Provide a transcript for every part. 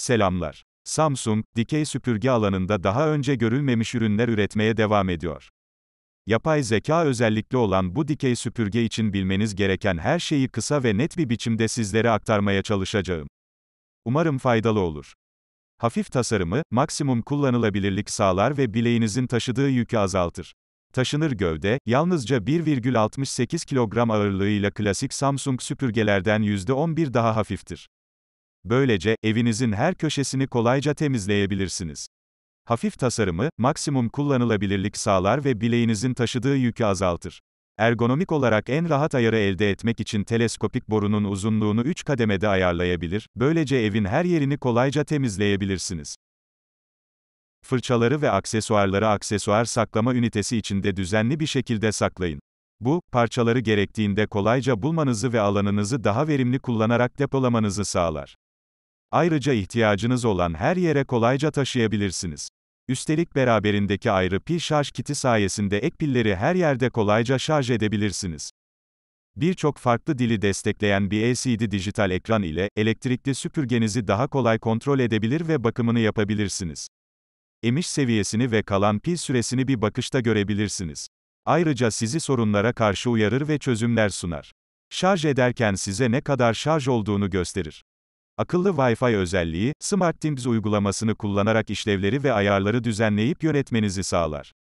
Selamlar. Samsung, dikey süpürge alanında daha önce görülmemiş ürünler üretmeye devam ediyor. Yapay zeka özellikli olan bu dikey süpürge için bilmeniz gereken her şeyi kısa ve net bir biçimde sizlere aktarmaya çalışacağım. Umarım faydalı olur. Hafif tasarımı, maksimum kullanılabilirlik sağlar ve bileğinizin taşıdığı yükü azaltır. Taşınır gövde, yalnızca 1,68 kilogram ağırlığıyla klasik Samsung süpürgelerden %11 daha hafiftir. Böylece, evinizin her köşesini kolayca temizleyebilirsiniz. Hafif tasarımı, maksimum kullanılabilirlik sağlar ve bileğinizin taşıdığı yükü azaltır. Ergonomik olarak en rahat ayarı elde etmek için teleskopik borunun uzunluğunu 3 kademede ayarlayabilir, böylece evin her yerini kolayca temizleyebilirsiniz. Fırçaları ve aksesuarları aksesuar saklama ünitesi içinde düzenli bir şekilde saklayın. Bu, parçaları gerektiğinde kolayca bulmanızı ve alanınızı daha verimli kullanarak depolamanızı sağlar. Ayrıca ihtiyacınız olan her yere kolayca taşıyabilirsiniz. Üstelik beraberindeki ayrı pil şarj kiti sayesinde ek pilleri her yerde kolayca şarj edebilirsiniz. Birçok farklı dili destekleyen bir LCD dijital ekran ile elektrikli süpürgenizi daha kolay kontrol edebilir ve bakımını yapabilirsiniz. Emiş seviyesini ve kalan pil süresini bir bakışta görebilirsiniz. Ayrıca sizi sorunlara karşı uyarır ve çözümler sunar. Şarj ederken size ne kadar şarj olduğunu gösterir. Akıllı Wi-Fi özelliği, Smart Teams uygulamasını kullanarak işlevleri ve ayarları düzenleyip yönetmenizi sağlar.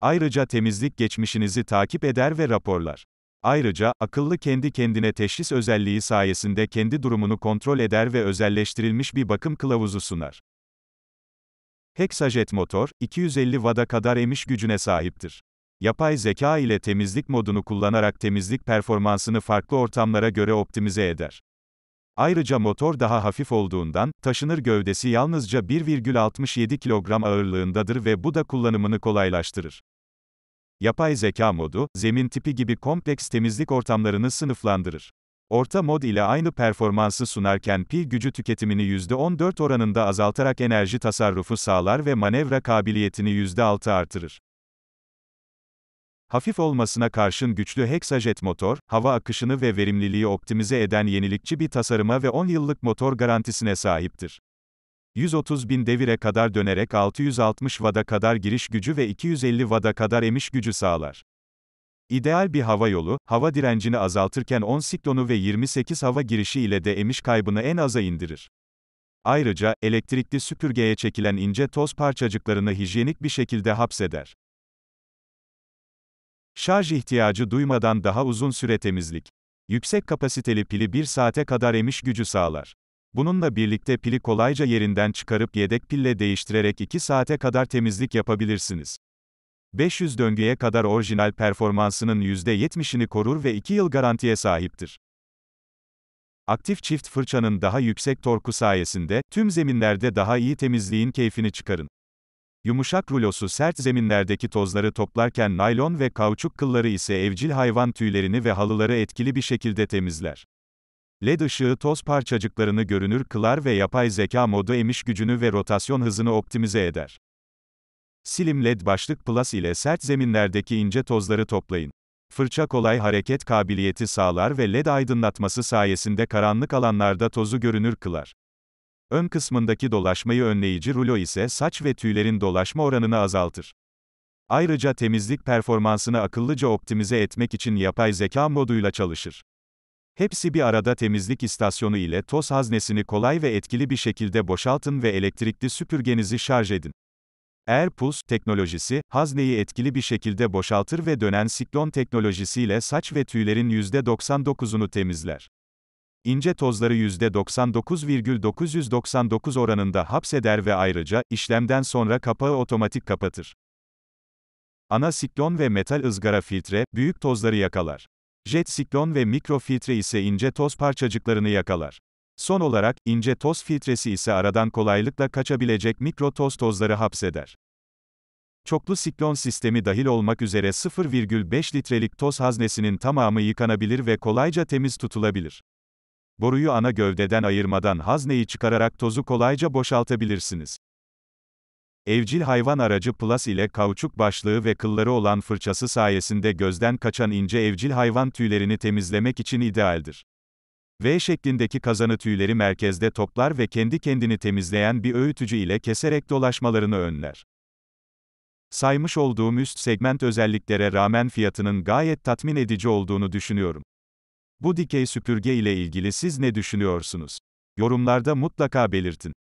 Ayrıca temizlik geçmişinizi takip eder ve raporlar. Ayrıca, akıllı kendi kendine teşhis özelliği sayesinde kendi durumunu kontrol eder ve özelleştirilmiş bir bakım kılavuzu sunar. Hexajet motor, 250 Watt'a kadar emiş gücüne sahiptir. Yapay zeka ile temizlik modunu kullanarak temizlik performansını farklı ortamlara göre optimize eder. Ayrıca motor daha hafif olduğundan, taşınır gövdesi yalnızca 1,67 kilogram ağırlığındadır ve bu da kullanımını kolaylaştırır. Yapay zeka modu, zemin tipi gibi kompleks temizlik ortamlarını sınıflandırır. Orta mod ile aynı performansı sunarken pil gücü tüketimini %14 oranında azaltarak enerji tasarrufu sağlar ve manevra kabiliyetini %6 artırır. Hafif olmasına karşın güçlü heksajet motor, hava akışını ve verimliliği optimize eden yenilikçi bir tasarıma ve 10 yıllık motor garantisine sahiptir. 130 bin devire kadar dönerek 660 vada kadar giriş gücü ve 250 vada kadar emiş gücü sağlar. İdeal bir hava yolu, hava direncini azaltırken 10 siklonu ve 28 hava girişi ile de emiş kaybını en aza indirir. Ayrıca, elektrikli süpürgeye çekilen ince toz parçacıklarını hijyenik bir şekilde hapseder. Şarj ihtiyacı duymadan daha uzun süre temizlik. Yüksek kapasiteli pili 1 saate kadar emiş gücü sağlar. Bununla birlikte pili kolayca yerinden çıkarıp yedek pille değiştirerek 2 saate kadar temizlik yapabilirsiniz. 500 döngüye kadar orijinal performansının %70'ini korur ve 2 yıl garantiye sahiptir. Aktif çift fırçanın daha yüksek torku sayesinde tüm zeminlerde daha iyi temizliğin keyfini çıkarın. Yumuşak rulosu sert zeminlerdeki tozları toplarken naylon ve kauçuk kılları ise evcil hayvan tüylerini ve halıları etkili bir şekilde temizler. LED ışığı toz parçacıklarını görünür kılar ve yapay zeka modu emiş gücünü ve rotasyon hızını optimize eder. Silim LED başlık Plus ile sert zeminlerdeki ince tozları toplayın. Fırça kolay hareket kabiliyeti sağlar ve LED aydınlatması sayesinde karanlık alanlarda tozu görünür kılar. Ön kısmındaki dolaşmayı önleyici rulo ise saç ve tüylerin dolaşma oranını azaltır. Ayrıca temizlik performansını akıllıca optimize etmek için yapay zeka moduyla çalışır. Hepsi bir arada temizlik istasyonu ile toz haznesini kolay ve etkili bir şekilde boşaltın ve elektrikli süpürgenizi şarj edin. AirPulse teknolojisi, hazneyi etkili bir şekilde boşaltır ve dönen siklon teknolojisiyle saç ve tüylerin %99'unu temizler. İnce tozları %99,999 oranında hapseder ve ayrıca, işlemden sonra kapağı otomatik kapatır. Ana siklon ve metal ızgara filtre, büyük tozları yakalar. Jet siklon ve mikrofiltre ise ince toz parçacıklarını yakalar. Son olarak, ince toz filtresi ise aradan kolaylıkla kaçabilecek mikro toz tozları hapseder. Çoklu siklon sistemi dahil olmak üzere 0,5 litrelik toz haznesinin tamamı yıkanabilir ve kolayca temiz tutulabilir boruyu ana gövdeden ayırmadan hazneyi çıkararak tozu kolayca boşaltabilirsiniz. Evcil hayvan aracı Plus ile kauçuk başlığı ve kılları olan fırçası sayesinde gözden kaçan ince evcil hayvan tüylerini temizlemek için idealdir. V şeklindeki kazanı tüyleri merkezde toplar ve kendi kendini temizleyen bir öğütücü ile keserek dolaşmalarını önler. Saymış olduğum üst segment özelliklere rağmen fiyatının gayet tatmin edici olduğunu düşünüyorum. Bu dikey süpürge ile ilgili siz ne düşünüyorsunuz? Yorumlarda mutlaka belirtin.